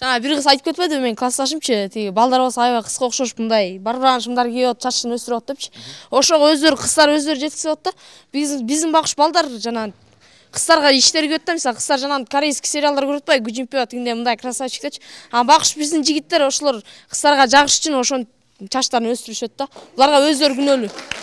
жаңа бір қыз айтып кетпеді менің классташым ше тиги балдар болса аябай кызга окшош мындай барбыраган шымдар алып шашын чачын өстүрүп атат депчи ошого өздөрү кыздар өздөрү жеткізіп атат да биздин биздин балдар жанагы кыздарга иштери көп да мисалы кыздар жанагы корейский сериалдар көрүп атпайбы гүжимпева тигиндей мындай красавчик дечи анан біздің биздин жигиттер ошолор кыздарга жагыш үчүн ошентип чачтарын өстүрүшөт да буларга өздөрү күнөөлүү